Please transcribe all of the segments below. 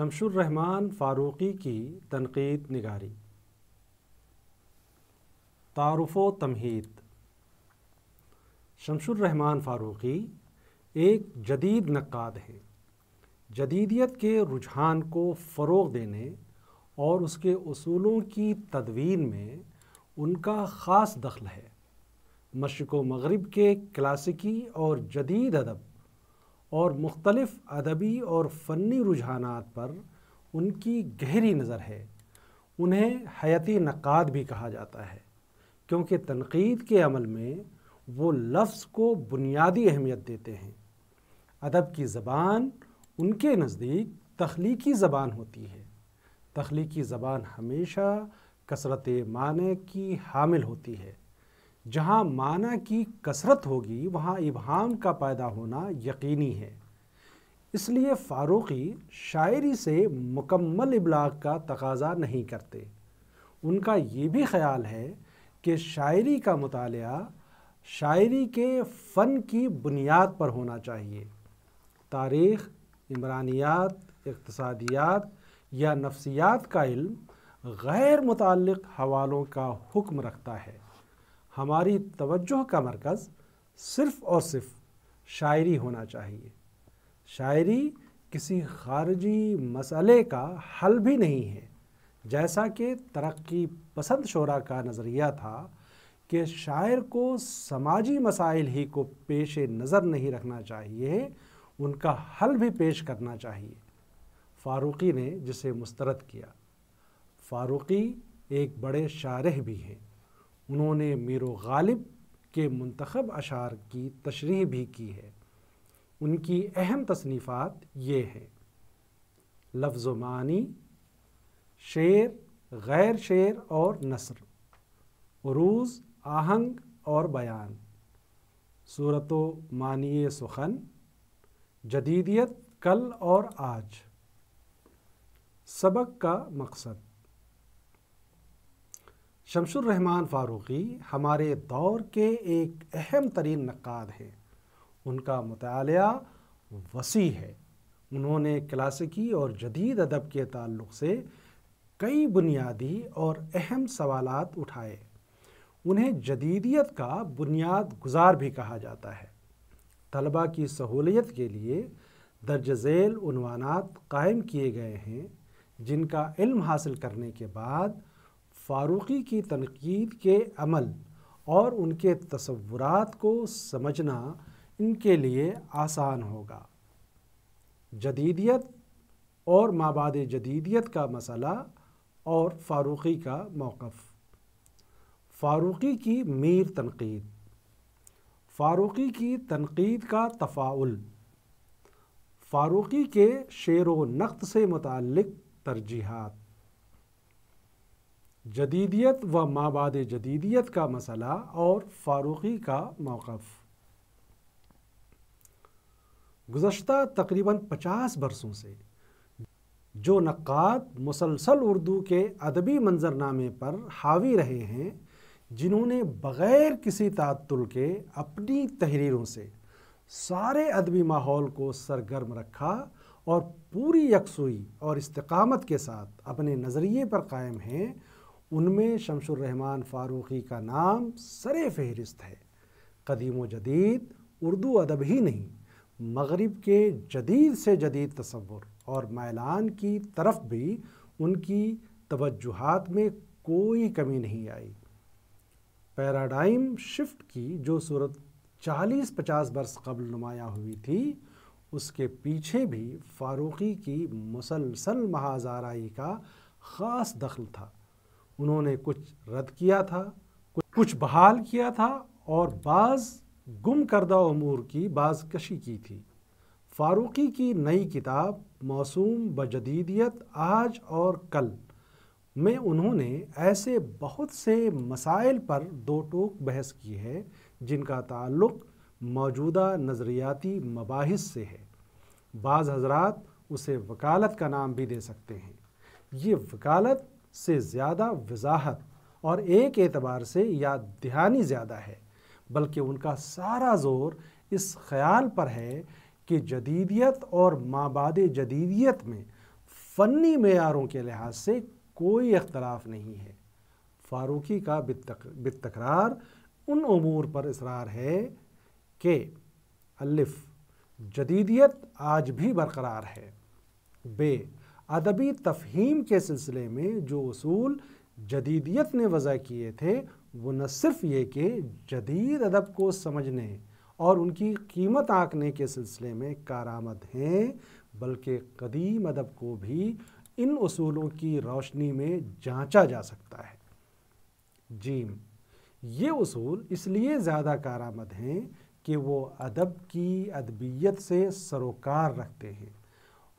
रहमान फ़ारूक़ी की तनकीद निगारी तारफ़ व तमहीद रहमान फ़ारूक़ी एक जदीद नक़ाद हैं जदीदियत के रुझान को फ़रोग देने और उसके असूलों की तदवीन में उनका ख़ास दखल है मशरक़ मगरब के क्लासिकी और जदीद अदब और मुख्तलफ़ अदबी और फ़नी रुझाना पर उनकी गहरी नज़र है उन्हें हयाती नक़ाद भी कहा जाता है क्योंकि तनकीद के अमल में वो लफ्ज़ को बुनियादी अहमियत देते हैं अदब की ज़बान उनके नज़दीक तख्लीकी ज़बान होती है तख्लीकी ज़बान हमेशा कसरत माने की हामिल होती है जहाँ माना की कसरत होगी वहाँ इबहाम का पैदा होना यकीनी है इसलिए फ़ारूक़ी शायरी से मुकम्मल इबलाग का तकाजा नहीं करते उनका ये भी ख्याल है कि शायरी का मताल शायरी के फ़न की बुनियाद पर होना चाहिए तारीख़ इमरानियात इकतसादियात या नफसियात का इल्म गैर मुतल हवालों का हुक्म रखता है हमारी तवज्जो का मरकज़ सिर्फ़ और सिर्फ शायरी होना चाहिए शायरी किसी खारजी मसले का हल भी नहीं है जैसा कि तरक्की पसंद शोरा का नज़रिया था कि शायर को समाजी मसाइल ही को पेश नज़र नहीं रखना चाहिए उनका हल भी पेश करना चाहिए फ़ारूक़ी ने जिसे मुस्तरद किया फ़ारूक़ी एक बड़े शारह भी हैं उन्होंने मीर गालिब के मंतखब अशार की तशरी भी की है उनकी अहम तसनीफ़ात ये हैं लफ्ज़ मानी शेर गैर शेर और नसर रूज़ आहंग और बयान सूरत मानिए सुखन जदीदियत कल और आज सबक का मकसद शमशुर रहमान फ़ारूक़ी हमारे दौर के एक अहम तरीन नक़ाद हैं उनका मताल वसी है उन्होंने क्लासिकी और जदीद अदब के ताल्लुक़ से कई बुनियादी और अहम सवालत उठाए उन्हें जदीदियत का बुनियाद गुजार भी कहा जाता है तलबा की सहूलियत के लिए दर्ज झेल कायम किए गए हैं जिनका इल्म हासिल करने के बाद फ़ारूक़ी की तनकीद के अमल और उनके तस्वुरात को समझना इनके लिए आसान होगा जदीदियत और माबाद जदीदियत का मसला और फ़ारूक़ी का मौक़ फ़ारूक़ी की मीर तनकीद फ़ारूक़ी की तनकीद का तफाउल फ़ारूक़ी के शेर व नक़्त से मुतल तरजीहत जदीदियत व माबाद जदीदियत का मसला और फ़ारूक़ी का मौक़ गुज्तर तकरीबन पचास बरसों से जो नक़ाद मुसलसल उर्दू के अदबी मंजरनामे पर हावी रहे हैं जिन्होंने बग़ैर किसी तातुल के अपनी तहरीरों से सारे अदबी माहौल को सरगर्म रखा और पूरी यकसुई और इस्तकामत के साथ अपने नज़रिए पर कायम हैं उनमें रहमान फ़ारूक़ी का नाम सर फहरिस्त है कदीम व जदीद उर्दू अदब ही नहीं मगरब के जदीद से जदीद तस्वुर और मैलान की तरफ भी उनकी तवजुहत में कोई कमी नहीं आई पैराडाइम शिफ्ट की जो सूरत 40-50 बरस कबल नुमाया हुई थी उसके पीछे भी फारूकी की मुसलसल महाजाराई का ख़ास दखल था उन्होंने कुछ रद्द किया था कुछ बहाल किया था और बाज़ गुम करदा अमूर की बाज़ कशी की थी फारूकी की नई किताब मौसूम बजदीदियत आज और कल में उन्होंने ऐसे बहुत से मसाइल पर दो टोक बहस की है जिनका ताल्लुक़ मौजूदा नज़रियाती मबाहिस से है बाज़ हजरात उसे वकालत का नाम भी दे सकते हैं ये वकालत से ज़्यादा वजाहत और एक एतबार से याद दहानी ज़्यादा है बल्कि उनका सारा जोर इस ख्याल पर है कि जदीदियत और माबाद जदीदियत में फ़नी मैारों के लिहाज से कोई अख्तलाफ नहीं है फारूकी का बितकरार उन अमूर पर इसरार है कि अलिफ जदीदियत आज भी बरकरार है बे अदबी तफहीम के सिलसिले में जो असूल जदीदियत ने वज़ा किए थे वो न सिर्फ ये कि जदीद अदब को समझने और उनकी कीमत आँकने के सिलसिले में कारामद हैं बल्कि कदीम अदब को भी इन असूलों की रोशनी में जांचा जा सकता है जीम ये असूल इसलिए ज़्यादा कारामद हैं कि वो अदब की अदबियत से सरोकार रखते हैं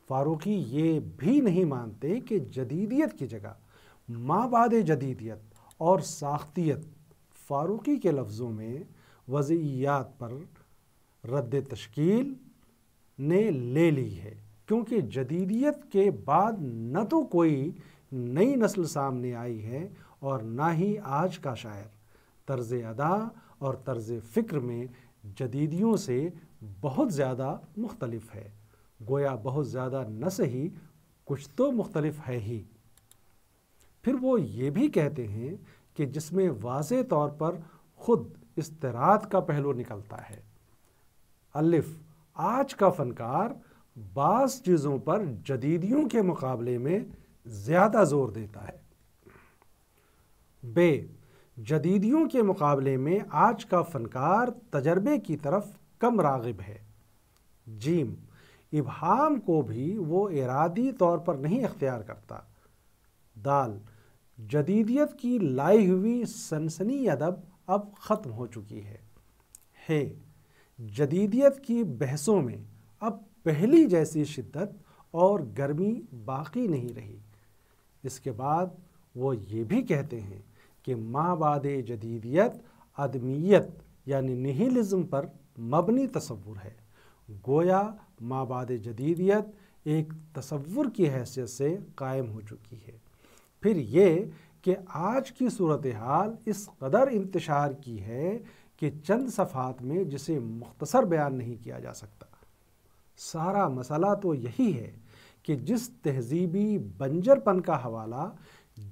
फारूकी ये भी नहीं मानते कि जदीदियत की जगह माबाद जदीदियत और साख्तियत फारूकी के लफ्ज़ों में वजयात पर रद्द तश्कील ने ले ली है क्योंकि जदीदियत के बाद न तो कोई नई नस्ल सामने आई है और ना ही आज का शायर तर्ज अदा और तर्ज फ़िक्र में जदीदियों से बहुत ज़्यादा मुख्तलफ़ है गोया बहुत ज़्यादा न सही कुछ तो मुख्तलफ है ही फिर वो ये भी कहते हैं कि जिसमें वाज तौर पर ख़ुद इसतरात का पहलू निकलता है अलिफ आज का फ़नकार बास चीज़ों पर जदीदियों के मुकाबले में ज़्यादा ज़ोर देता है बे जदीदियों के मुकाबले में आज का फ़नकार तजर्बे की तरफ कम रागब है जीम इबहाम को भी वो इरादी तौर पर नहीं अख्तियार करता दाल जदीदियत की लाई हुई सनसनी अदब अब ख़त्म हो चुकी है हे जदीदियत की बहसों में अब पहली जैसी शिद्दत और गर्मी बाकी नहीं रही इसके बाद वो ये भी कहते हैं कि माबाद जदीदियत अदमियत यानी निहिलिज़म पर मबनी तस्वूर है गोया माबाद जदीदियत एक तस्वुर की हैसियत से कायम हो चुकी है फिर ये कि आज की सूरत हाल इस कदर इंतशार की है कि चंद सफ़ात में जिसे मुख्तसर बयान नहीं किया जा सकता सारा मसला तो यही है कि जिस तहजीबी बंजरपन का हवाला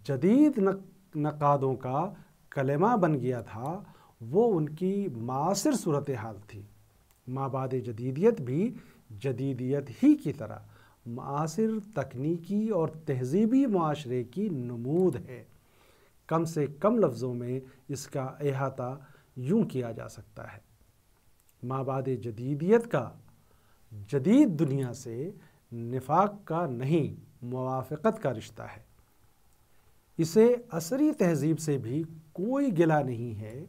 जदीद नक़ादों का कलेमा बन गया था वो उनकी मासर सूरत हाल थी माबाद जदीदियत भी जदीदियत ही की तरह मासिर तकनीकी और तहजीबी माशरे की नमूद है कम से कम लफ्ज़ों में इसका अहाता यूँ किया जा सकता है माबाद जदीदियत का जदीद दुनिया से निफाक का नहीं मुआफ़त का रिश्ता है इसे असरी तहजीब से भी कोई गिला नहीं है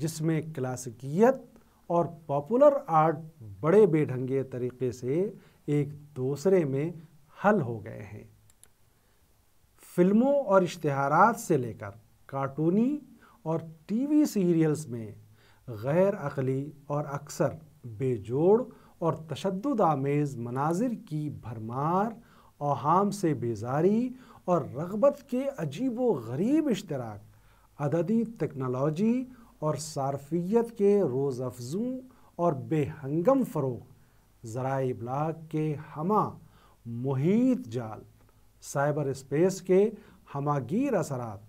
जिसमें क्लासिकियत और पॉपुलर आर्ट बड़े बेढंगे तरीके से एक दूसरे में हल हो गए हैं फिल्मों और इश्तहारात से लेकर कार्टूनी और टीवी सीरियल्स में गैर अकली और अक्सर बेजोड़ और तशद आमेज़ मनाजिर की भरमार अहम से बेजारी और रगबत के अजीब व गरीब इश्तराक अददी टेक्नोलॉजी और सार्फियत के रोज़ अफजू और बेहंगम फ़रोग ज़रा इबलाग के हमा मुहित जाल साइबर स्पेस के हमागीर असरात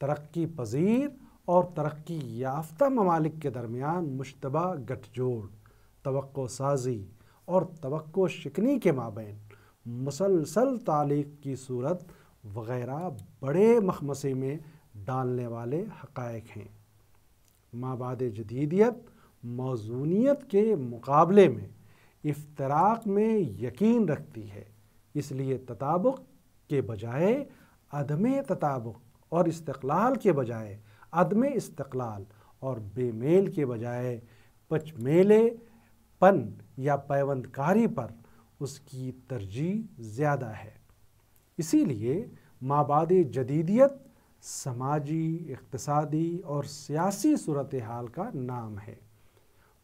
तरक्की पजीर और तरक्की याफ्ता ममालिक के दरमियान मुशतबा गठजोड़ तो साजी और तो शिकनी के माबेन मुसलसल तालीक की सूरत वगैरह बड़े मखमसे में डालने वाले हक़ हैं माबाद जदीदियत मौजूनीत के मुकाबले में इफ्तराक में यकीन रखती है इसलिए तताबुक के बजाय अदम तताबुक और इस्तलाल के बजाय अदम इस्तलाल और बेमेल के बजाय पचमेले पन या पैवंदकारी पर उसकी तरजीह ज़्यादा है इसीलिए माबाद जदीदियत समाजी इकतसादी और सियासी सूरत हाल का नाम है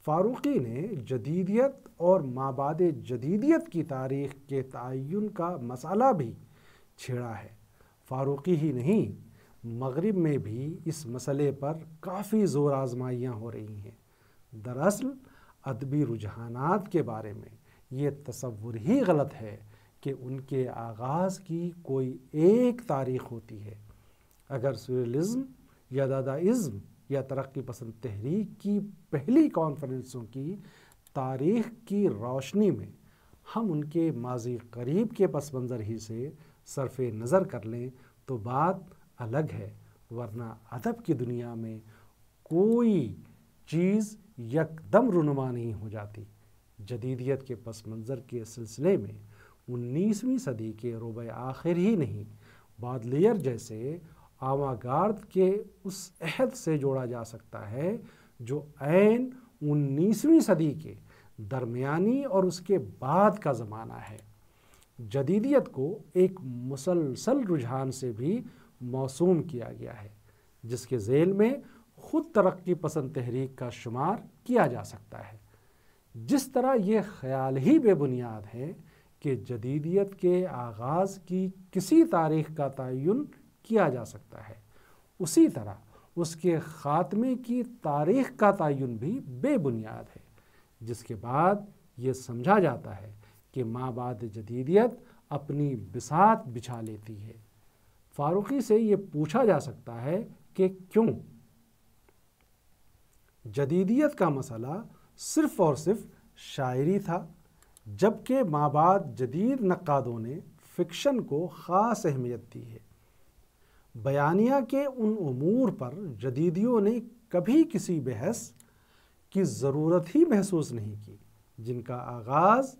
फ़ारूक़ी ने जदीदियत और माबाद जदीदियत की तारीख़ के तयन का मसाला भी छेड़ा है फ़ारूक़ी ही नहीं मगरब में भी इस मसले पर काफ़ी ज़ोर आजमाइयाँ हो रही हैं दरअसल अदबी रुझाना के बारे में ये तस्वुर ही गलत है कि उनके आगाज़ की कोई एक तारीख़ होती है अगर सूरलिज़म या दादाइज़म या तरक्की पसंद तहरीक की पहली कॉन्फ्रेंसों की तारीख की रोशनी में हम उनके माजी करीब के पस मंज़र ही से सरफ नज़र कर लें तो बात अलग है वरना अदब की दुनिया में कोई चीज़ यकदम रुनुमा नहीं हो जाती जदीदियत के पस मंज़र के सिलसिले में उन्नीसवीं सदी के रुब आखिर ही नहीं बादलियर जैसे आवागार्द के उस अहद से जोड़ा जा सकता है जो ऐन उन्नीसवीं सदी के दरमियानी और उसके बाद का ज़माना है जदीदियत को एक मुसलसल रुझान से भी मौसूम किया गया है जिसके जेल में खुद तरक्की पसंद तहरीक का शुमार किया जा सकता है जिस तरह ये ख्याल ही बेबुनियाद है कि जदीदियत के आगाज़ की किसी तारीख का तयन किया जा सकता है उसी तरह उसके ख़ात्मे की तारीख का तयन भी बेबुनियाद है जिसके बाद ये समझा जाता है कि माँ बाद जदीदियत अपनी बिसात बिछा लेती है फारूकी से ये पूछा जा सकता है कि क्यों जदीदियत का मसला सिर्फ़ और सिर्फ शायरी था जबकि बाद जदीद नक्कादों ने फ़िक्शन को ख़ास अहमियत दी है बयानिया के उन अमूर पर जदीदियों ने कभी किसी बहस की ज़रूरत ही महसूस नहीं की जिनका आगाज़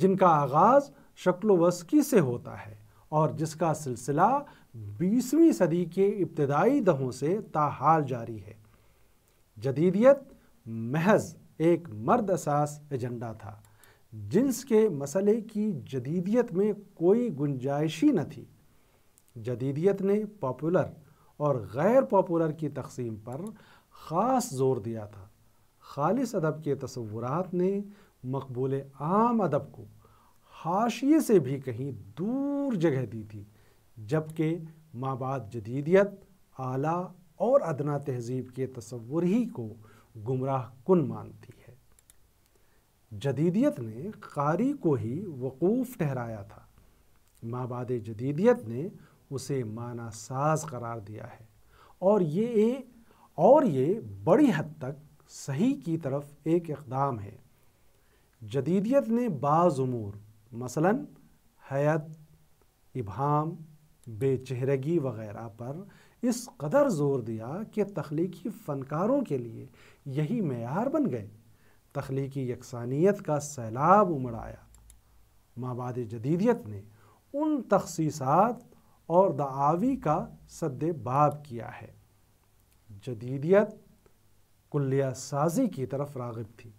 जिनका आगाज़ शक्ल वस्की से होता है और जिसका सिलसिला बीसवीं सदी के इब्तदाई दहों से ताहाल जारी है जदीदियत महज एक मर्द असास एजेंडा था जिन्स के मसले की जदीदियत में कोई गुंजाइश ही न थी जदीदियत ने पॉपुलर और गैर पॉपुलर की तकसीम पर ख़ास जोर दिया था खालिस अदब के तस्वुरात ने मकबूल आम अदब को हाशिए से भी कहीं दूर जगह दी थी जबकि माबाद जदीदियत आला और अदना तहजीब के तस्वुर ही को गुमराह कन मानती है जदीदियत ने कारी को ही वकूफ़ ठहराया था माबाद जदीदियत ने उसे मानासाज करार दिया है और ये और ये बड़ी हद तक सही की तरफ एक इकदाम है जदीदियत ने बाज़ उमूर मसलन हयात इबाम बेचहरगी वगैरह पर इस कदर ज़ोर दिया कि तख्लीकी फ़नकारों के लिए यही मैार बन गए तख्लीकी यकसानियत का सैलाब उमड़ आया माबाद जदीदियत ने उन तखसीसात और दावी का सद बाब किया है जदीदियत कुल्लिया साजी की तरफ रागब थी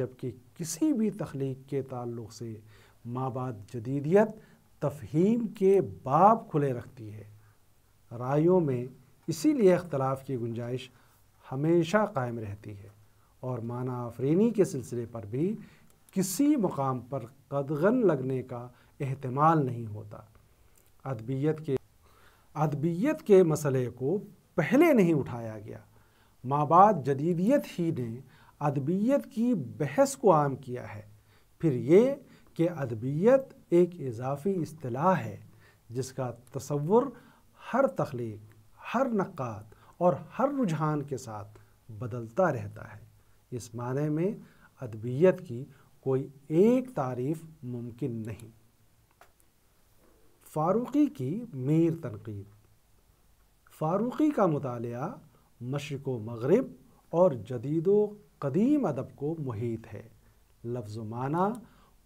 जबकि किसी भी तख्लीक के ताल्लुक से माबाद जदीदियत तफहीम के बाब खुले रखती है रायों में इसीलिए अख्तलाफ की गुंजाइश हमेशा कायम रहती है और माना आफरीनी के सिलसिले पर भी किसी मुकाम पर कदगन लगने का अहतमाल नहीं होता अदबियत के अदबियत के मसले को पहले नहीं उठाया गया माबाद जदीदियत ही ने अदबियत की बहस को आम किया है फिर ये कि अदबियत एक इजाफी अतलाह है जिसका तस्वुर हर तख्लीक हर नक़ात और हर रुझान के साथ बदलता रहता है इस माने में अदबियत की कोई एक तारीफ़ मुमकिन नहीं फ़ारूक़ी की मीर तनकीद फ़ारूक़ी का मताल मशरक़ मगरब और जदीद कदीम अदब को मुहित है लफ्ज़ माना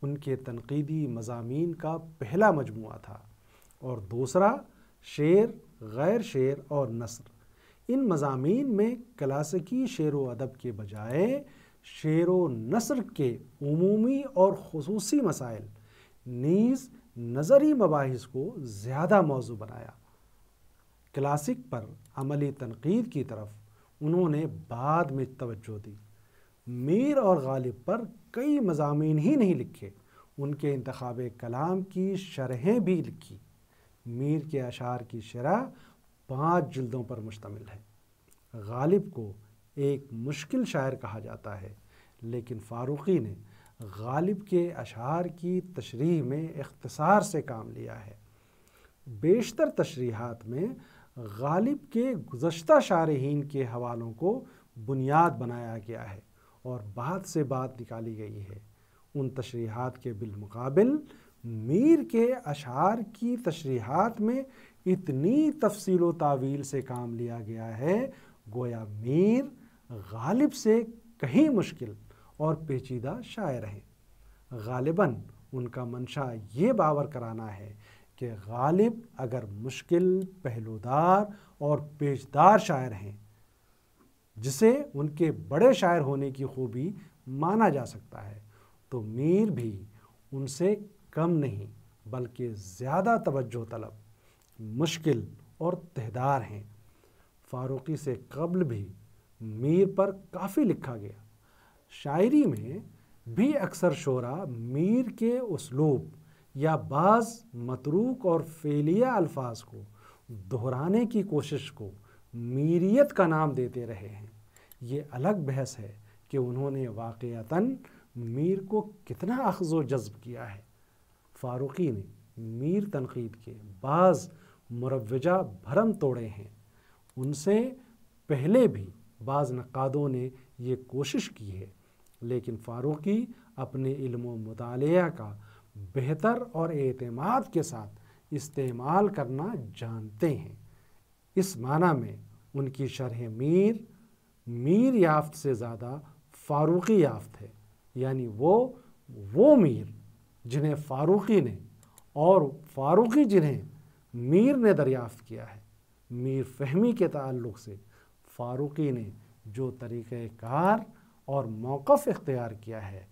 उनके तनकीदी मजामी का पहला मजमू था और दूसरा शेर गैर शेर और नसर इन मजामी में क्लासिकी शेर व अदब के बजाय शेर व नसर के अमूमी और खसूसी मसाइल नीज़ नज़री मबास को ज़्यादा मौजू बनाया क्लासिक पर अमली तनकीद की तरफ उन्होंने बाद में तवज्जो दी मीर और गालिब पर कई मजामी ही नहीं लिखे उनके इंतब कलाम की शरहें भी लिखी मीर के अशार की शरह पाँच जल्दों पर मुश्तमिल है गालिब को एक मुश्किल शायर कहा जाता है लेकिन फ़ारूक़ी ने गालिब के अशार की तशरी में इख्तसार से काम लिया है बेशतर तशरीहत में गालिब के गुज्त शारहन के हवालों को बुनियाद बनाया गया है और बात से बात निकाली गई है उन तशरीहत के बिलमकबिल मीर के अशार की तशरीहत में इतनी तफसील तावील से काम लिया गया है गोया मीर गालिब से कहीं मुश्किल और पेचीदा शायर हैं गालिबा उनका मंशा ये बावर कराना है कि गालिब अगर मुश्किल पहलूदार और पेचदार शायर हैं जिसे उनके बड़े शायर होने की खूबी माना जा सकता है तो मीर भी उनसे कम नहीं बल्कि ज़्यादा तवज्जो तलब मुश्किल और तहदार हैं फ़ारूकी से कबल भी मीर पर काफ़ी लिखा गया शायरी में भी अक्सर शोरा मीर के उसलूब या बाज़ मतरूक और फेलिया अल्फाज को दोहराने की कोशिश को मीरियत का नाम देते रहे हैं ये अलग बहस है कि उन्होंने वाक़ता मीर को कितना अखज़ जज्ब किया है फ़ारूक़ी ने मीर तनकीद के बाज़ मुरवजा भरम तोड़े हैं उनसे पहले भी बाज़ नक़ादों ने ये कोशिश की है लेकिन फ़ारूकी अपने इल्म मताल का बेहतर और अतमाद के साथ इस्तेमाल करना जानते हैं इस माना में उनकी शरह मीर मीर याफ्त से ज़्यादा फ़ारूकी याफ्त है यानी वो वो मीर जिन्हें फ़ारूकी ने और फ़ारूकी जिन्हें मीर ने दरियाफ़्त किया है मीर फहमी के ताल्लुक़ से फ़ारूकी ने जो तरीक़ार और मौक़ इख्तियार किया है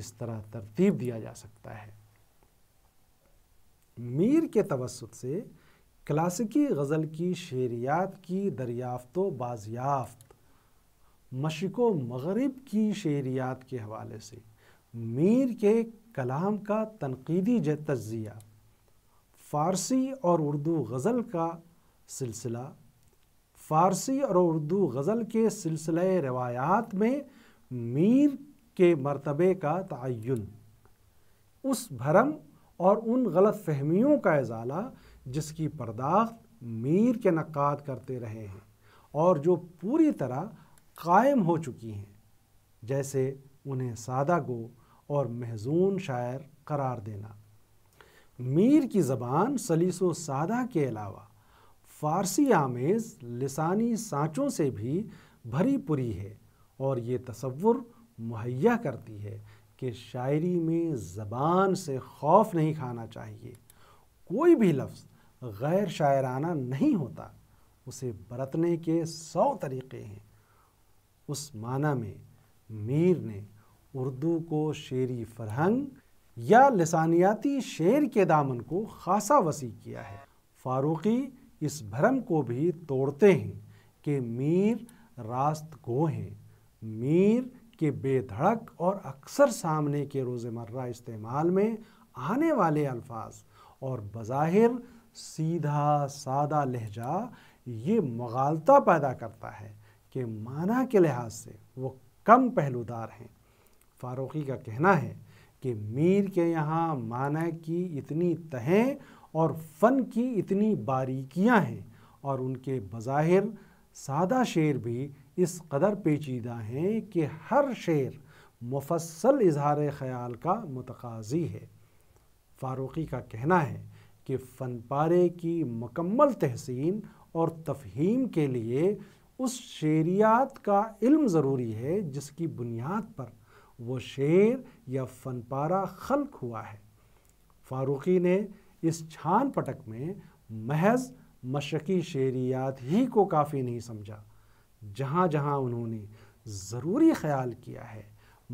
इस तरह तरतीब दिया जा सकता है मीर के तवसत से क्लासिकी गज़ल की शेरियात की दरियाफ्त बाजियाफ्त मशक़ मगरब की शेरियात के हवाले से मीर के कलाम का तनकीदी तजिया फ़ारसी और उर्दू गज़ल का सिलसिला फ़ारसी और उर्दू गज़ल के सिलसिले रवायात में मीर के मरतबे का तयन उस भरम और उन गलत फहमियों का इजाला जिसकी पर्दाख्त मीर के नक़ाद करते रहे हैं और जो पूरी तरह कायम हो चुकी हैं जैसे उन्हें सादा गो और महजून शायर करार देना मीर की ज़बान सलीसो सादा के अलावा फ़ारसी आमेज़ लसानी सांचों से भी भरी पुरी है और ये तस्वुर मुहैया करती है कि शायरी में ज़बान से खौफ नहीं खाना चाहिए कोई भी लफ्ज़ गैर शायराना नहीं होता उसे बरतने के सौ तरीक़े हैं उस माना में मीर ने उर्दू को शेरी फरहंग या लसानियाती शेर के दामन को खासा वसी किया है फारूकी इस भ्रम को भी तोड़ते हैं कि मीर रास्त गो हैं मीर के बेधड़क और अक्सर सामने के रोज़मर्रा इस्तेमाल में आने वाले अल्फाज और बज़ाहिर सीधा सादा लहजा ये मगालता पैदा करता है कि माना के लिहाज से वो कम पहलूदार हैं फारूकी का कहना है कि मीर के यहाँ माना की इतनी तहें और फ़न की इतनी बारीकियाँ हैं और उनके बज़ाहिर सादा शेर भी इस कदर पेचीदा हैं कि हर शेर मुफसल इजहार ख्याल का मतकाजी है फ़ारूक़ी का कहना है कि फ़न पारे की मकम्मल तहसीन और तफहीम के लिए उस शेरियात का इल्म ज़रूरी है जिसकी बुनियाद पर वो शेर या फ़न पारा खल्क हुआ है फ़ारूक़ी ने इस छान पटक में महज मशक़ी शेरियात ही को काफ़ी नहीं समझा जहाँ जहाँ उन्होंने ज़रूरी ख्याल किया है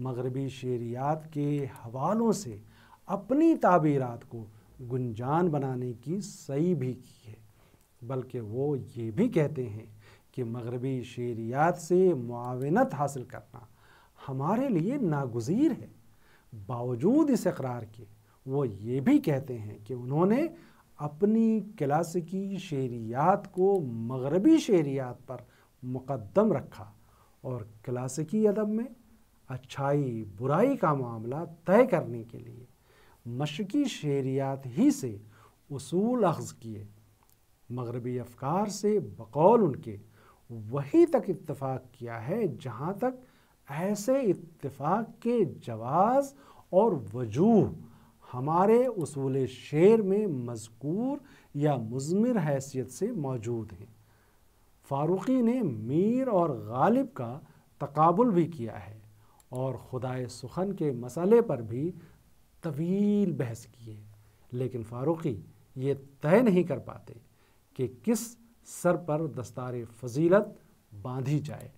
मगरबी शेरियात के हवालों से अपनी ताबीरात को गुंजान बनाने की सही भी की है बल्कि वो ये भी कहते हैं कि मगरबी शेरियात से मुआवनत हासिल करना हमारे लिए नागजीर है बावजूद इस इकरार के वो ये भी कहते हैं कि उन्होंने अपनी क्लासिकी शेरियात को मगरबी शेरियात पर मुकदम रखा और क्लासिकी अदब में अच्छाई बुराई का मामला तय करने के लिए मशक़ी शेरियात ही से उसूल अख्ज़ किए मगरबी अफकार से बकौल उनके वहीं तक इतफाक़ किया है जहाँ तक ऐसे इतफाक़ के जवाज़ और वजूह हमारे उसूल शेर में मजकूर या मज़मर हैसियत से मौजूद हैं फारूकी ने मीर और गालिब का तकाबुल भी किया है और खुदाए सुखन के मसले पर भी तवील बहस की है लेकिन फारूकी ये तय नहीं कर पाते कि किस सर पर दस्तार फजीलत बांधी जाए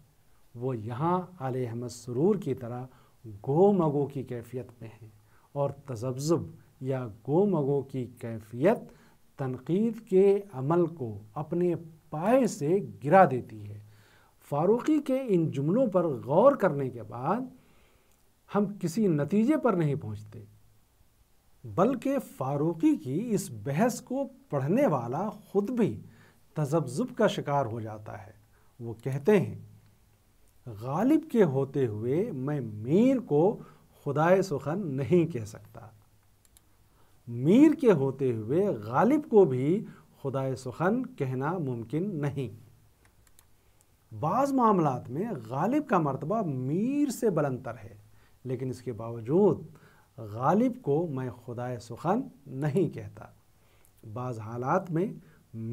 वो यहाँ आल अहमद सरूर की तरह गो मगो की कैफियत में हैं और तजब्ज़ुब या गो मगो की कैफियत तनकीद के अमल को अपने पाए से गिरा देती है फारूकी के इन जुमलों पर गौर करने के बाद हम किसी नतीजे पर नहीं पहुंचते बल्कि फारूकी की इस बहस को पढ़ने वाला खुद भी तजब्जुब का शिकार हो जाता है वो कहते हैं गालिब के होते हुए मैं मीर को खुदाए सुखन नहीं कह सकता मीर के होते हुए गालिब को भी खुदाए सुखन कहना मुमकिन नहीं बाज़ मामला में गालिब का मरतबा मीर से बलंतर है लेकिन इसके बावजूद गालिब को मैं खुदाए सुखन नहीं कहता बाज़ हालात में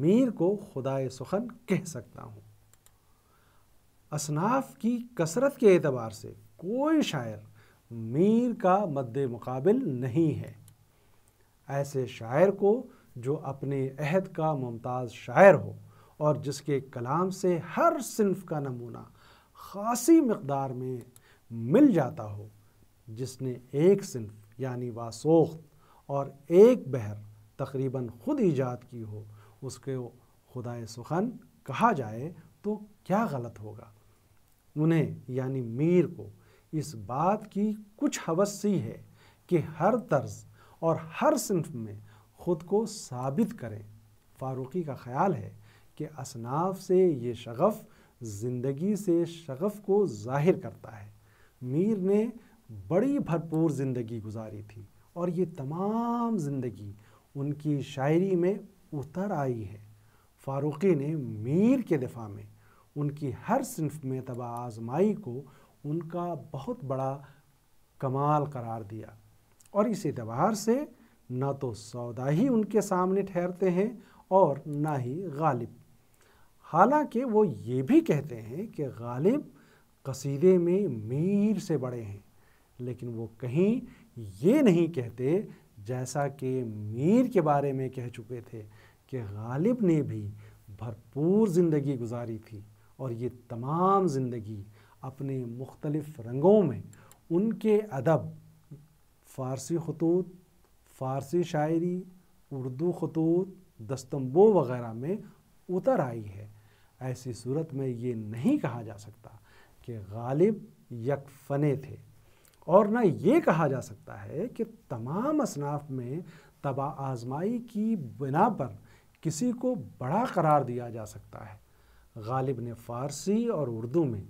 मीर को खुदाए सुखन कह सकता हूँ असनाफ की कसरत के एतबार से कोई शायर मीर का मद्द मुकाबिल नहीं है ऐसे शायर को जो अपने अहद का मुमताज़ शायर हो और जिसके कलाम से हर सिंफ़ का नमूना ख़ासी मकदार में मिल जाता हो जिसने एक सिंफ़ यानी वासोख्त और एक बहर तकरीबन खुद ईजाद की हो उसके खुदाए सुखन कहा जाए तो क्या गलत होगा उन्हें यानी मीर को इस बात की कुछ हवस सी है कि हर तर्ज और हर सिंफ में ख़ुद को साबित करें फ़ारूक़ी का ख्याल है कि असनाफ से ये शगफ़ ज़िंदगी से शगफ़ को ज़ाहिर करता है मीर ने बड़ी भरपूर ज़िंदगी गुजारी थी और ये तमाम ज़िंदगी उनकी शायरी में उतर आई है फ़ारूक़ी ने मीर के दिफा में उनकी हर सिंफ में तबा आजमाई को उनका बहुत बड़ा कमाल करार दिया और इस एतबार से ना तो सौदा ही उनके सामने ठहरते हैं और ना ही गालिब हालांकि वो ये भी कहते हैं कि गालिब कसीदे में मीर से बड़े हैं लेकिन वो कहीं ये नहीं कहते जैसा कि मीर के बारे में कह चुके थे कि गालिब ने भी भरपूर ज़िंदगी गुजारी थी और ये तमाम ज़िंदगी अपने मुख्तलफ़ रंगों में उनके अदब फ़ारसी खतूत फ़ारसी शायरी उर्दू खतूत दस्तंबो वगैरह में उतर आई है ऐसी सूरत में ये नहीं कहा जा सकता कि गालिब यक फने थे और ना ये कहा जा सकता है कि तमाम असनाफ में तबा आजमाई की बिना पर किसी को बड़ा करार दिया जा सकता है गालिब ने फ़ारसी और उर्दू में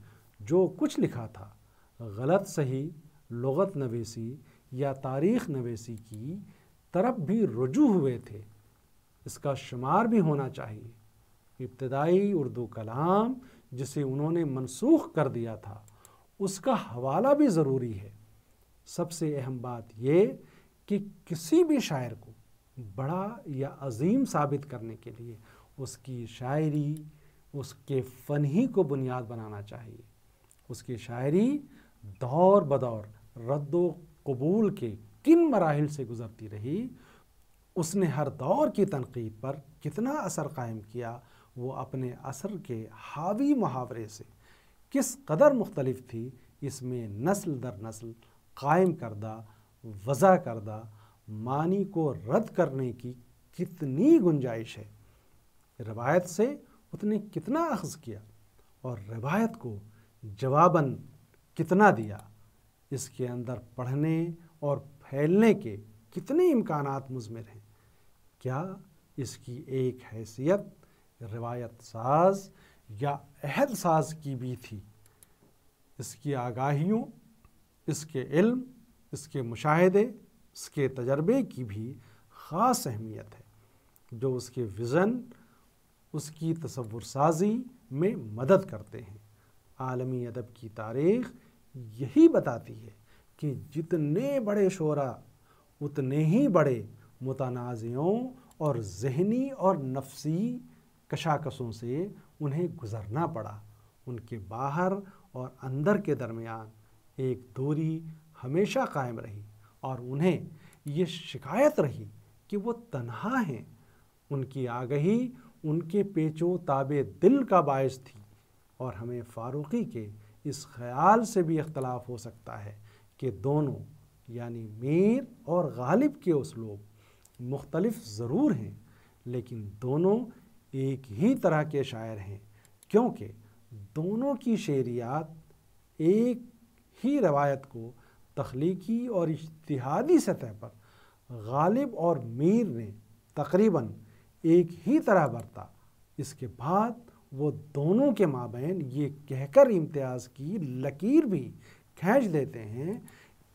जो कुछ लिखा था गलत सही लगत नवेसी या तारीख़ नवेसी की तरफ भी रुजू हुए थे इसका शुमार भी होना चाहिए इब्तदाई उर्दू कलाम जिसे उन्होंने मनसूख कर दिया था उसका हवाला भी ज़रूरी है सबसे अहम बात ये कि किसी भी शायर को बड़ा या अजीम साबित करने के लिए उसकी शायरी उसके फ़न ही को बुनियाद बनाना चाहिए उसकी शायरी दौर बदौर रद्द कबूल के किन मराहल से गुज़रती रही उसने हर दौर की तनकीद पर कितना असर कायम किया वो अपने असर के हावी मुहावरे से किस कदर मुख्तलफ थी इसमें नस्ल दर नस्ल कायम करदा वज़ा करदा मानी को रद्द करने की कितनी गुंजाइश है रवायत से उसने कितना अखज़ किया और रवायत को जवाबन कितना दिया इसके अंदर पढ़ने और फैलने के कितने इम्कान मुजमर हैं क्या इसकी एक हैसियत रिवायत साज या अहद साज की भी थी इसकी आगाहियों इसके इल्म इसके मुशाहदे इसके तजर्बे की भी ख़ास अहमियत है जो उसके विज़न उसकी तस्वुर साजी में मदद करते हैं आलमी अदब की तारीख़ यही बताती है कि जितने बड़े शोरा उतने ही बड़े मुतनाज़ों और जहनी और नफसी कशाकशों से उन्हें गुज़रना पड़ा उनके बाहर और अंदर के दरमियान एक दूरी हमेशा कायम रही और उन्हें ये शिकायत रही कि वो तन्हा हैं उनकी आगही उनके पेचो ताबे दिल का बायस थी और हमें फ़ारूक़ी के इस ख्याल से भी इख्तलाफ हो सकता है कि दोनों यानी मीर और गालिब के उसलूब मुख्तलफ ज़रूर हैं लेकिन दोनों एक ही तरह के शायर हैं क्योंकि दोनों की शेरियात एक ही रवायत को तख्लीकी और इश्तहादी सतह पर गालिब और मीर ने तकरीबन एक ही तरह बरता इसके बाद वो दोनों के माबेन ये कहकर इम्तियाज़ की लकीर भी खींच लेते हैं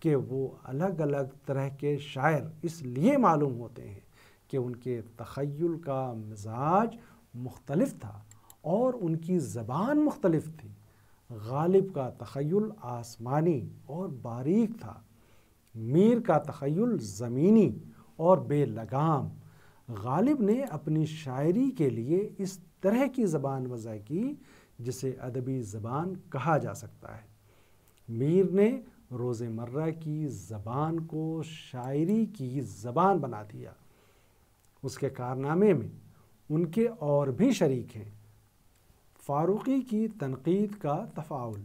कि वो अलग अलग तरह के शायर इसलिए मालूम होते हैं कि उनके तखयल का मिजाज मुख्तलफ था और उनकी ज़बान मुख्तलफ थी गालिब का तखयल आसमानी और बारीक था मीर का तखयल ज़मीनी और बेलगाम गालिब ने अपनी शायरी के लिए इस तरह की ज़बान वज़ा की जिसे अदबी ज़बान कहा जा सकता है मीर ने रोज़मर्रा की ज़बान को शायरी की ज़बान बना दिया उसके कारनामे में उनके और भी शरीक हैं फ़ारूक़ी की तनकीद का तफाउल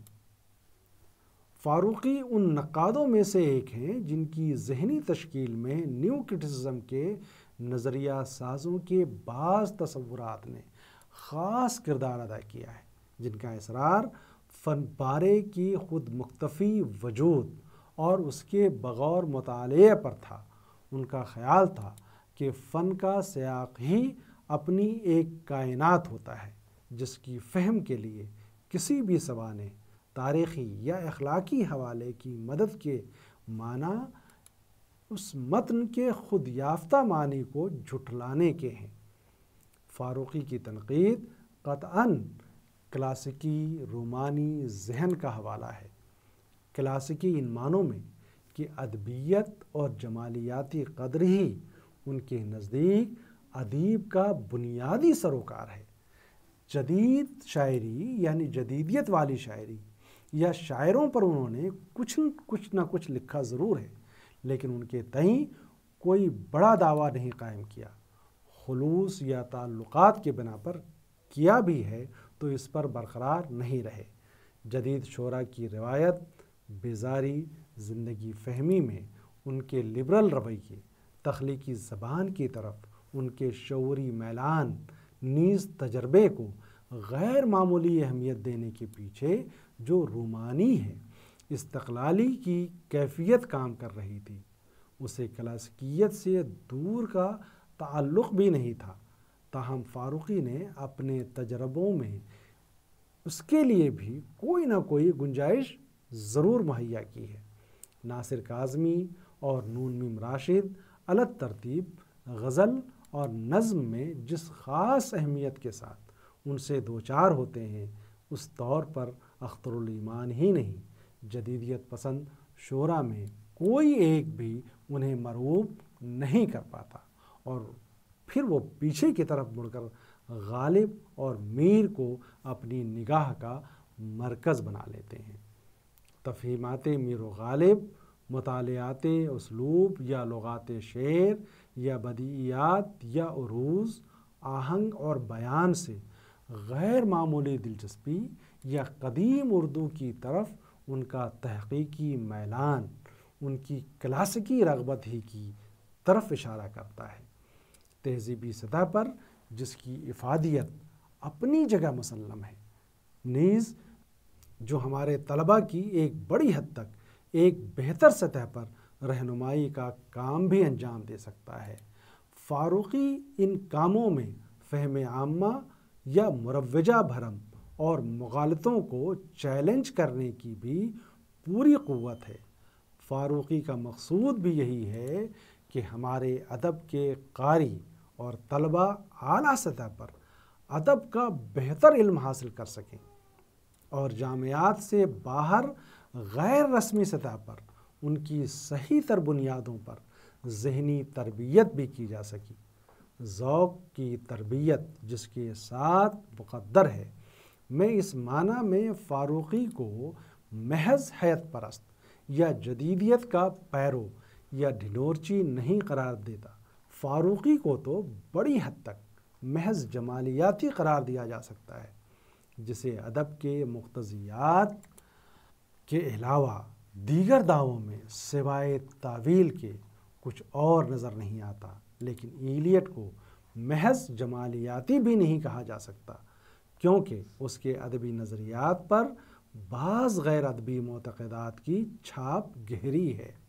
फ़ारूक़ी उन नक़ादों में से एक हैं जिनकी जहनी तश्कील में न्यू क्रिटिसिज्म के नज़रिया साजों के बाज़ तस्वुरात ने ख़ास किरदार अदा किया है जिनका इसरार फ़न पारे की खुद मुख्तफ़ी वजूद और उसके बगौर मताल पर था उनका ख्याल था कि फ़न का सयाक ही अपनी एक कायनात होता है जिसकी फहम के लिए किसी भी सवाने तारीख़ी या अखलाकी हवाले की मदद के माना उस मतन के खुद याफ्ता मानी को झुठलाने के हैं फ़ारूक़ी की तनकीद कतअन क्लासिकी रोमानी जहन का हवाला है क्लासिकी इन मानों में कि अदबियत और जमालियाती कदर ही उनके नज़दीक अदीब का बुनियादी सरोकार है जदीद शायरी यानी जदीदियत वाली शायरी या शायरों पर उन्होंने कुछ न कुछ ना कुछ लिखा ज़रूर है लेकिन उनके तई कोई बड़ा दावा नहीं कायम किया खलूस या ताल्लुक़ात के बिना पर किया भी है तो इस पर बरकरार नहीं रहे जदीद शरा की रिवायत बेजारी ज़िंदगी फहमी में उनके लिबरल रवैये तख्लीकी ज़बान की तरफ उनके शौरी मैलान नीज़ तजर्बे को गैर मामूली अहमियत देने के पीछे जो रूमानी है इस्तलाली की कैफियत काम कर रही थी उसे क्लासिकियत से दूर का ताल्लुक़ भी नहीं था ताहम फारूकी ने अपने तजर्बों में उसके लिए भी कोई ना कोई गुंजाइश ज़रूर मुहैया की है नासिर काजमी और नून मिम राशिद अलग तरतीब गज़ल और नज़म में जिस ख़ास अहमियत के साथ उनसे दो चार होते हैं उस तौर पर अख्तरमान ही नहीं जदीदियत पसंद शोरा में कोई एक भी उन्हें मरूब नहीं कर पाता और फिर वो पीछे की तरफ मुड़कर गालिब और मीर को अपनी निगाह का मरकज़ बना लेते हैं तफहीमत मीर गालिब मतालत उसलूब या लगात शेर या बदियात या अरूज आहंग और बयान से गैर मामूली दिलचस्पी या कदीम उर्दू की तरफ उनका तहकीकी मैलान उनकी क्लासिकी रगबत ही की तरफ इशारा करता है तहजीबी सतह पर जिसकी इफादियत अपनी जगह मुसलम है नीज़ जो हमारे तलबा की एक बड़ी हद तक एक बेहतर सतह पर रहनुमाई का काम भी अंजाम दे सकता है फ़ारूक़ी इन कामों में फ़हम आमा या मुरवजा भरम और मगालतों को चैलेंज करने की भी पूरी क़वत है फ़ारूक़ी का मकसूद भी यही है कि हमारे अदब के कारी और तलबा आला सतह पर अदब का बेहतर इल्म हासिल कर सकें और जामियात से बाहर गैर रस्मी सतह पर उनकी सही तर बुनियादों पर जहनी तरबियत भी की जा सकी ओक़ की तरबियत जिसके साथ मुकद्दर है मैं इस माना में फ़ारूक़ी को महज हैत परस्त या जदीदियत का पैरो या ढिनोरची नहीं करार देता फ़ारूक़ी को तो बड़ी हद तक महज जमालियाती करार दिया जा सकता है जिसे अदब के मुख्तियात के अलावा दीगर दावों में सिवाय तावील के कुछ और नज़र नहीं आता लेकिन ईलियट को महज जमालियाती भी नहीं कहा जा सकता क्योंकि उसके अदबी नज़रियात पर बाज़ गैर अदबी मतदात की छाप गहरी है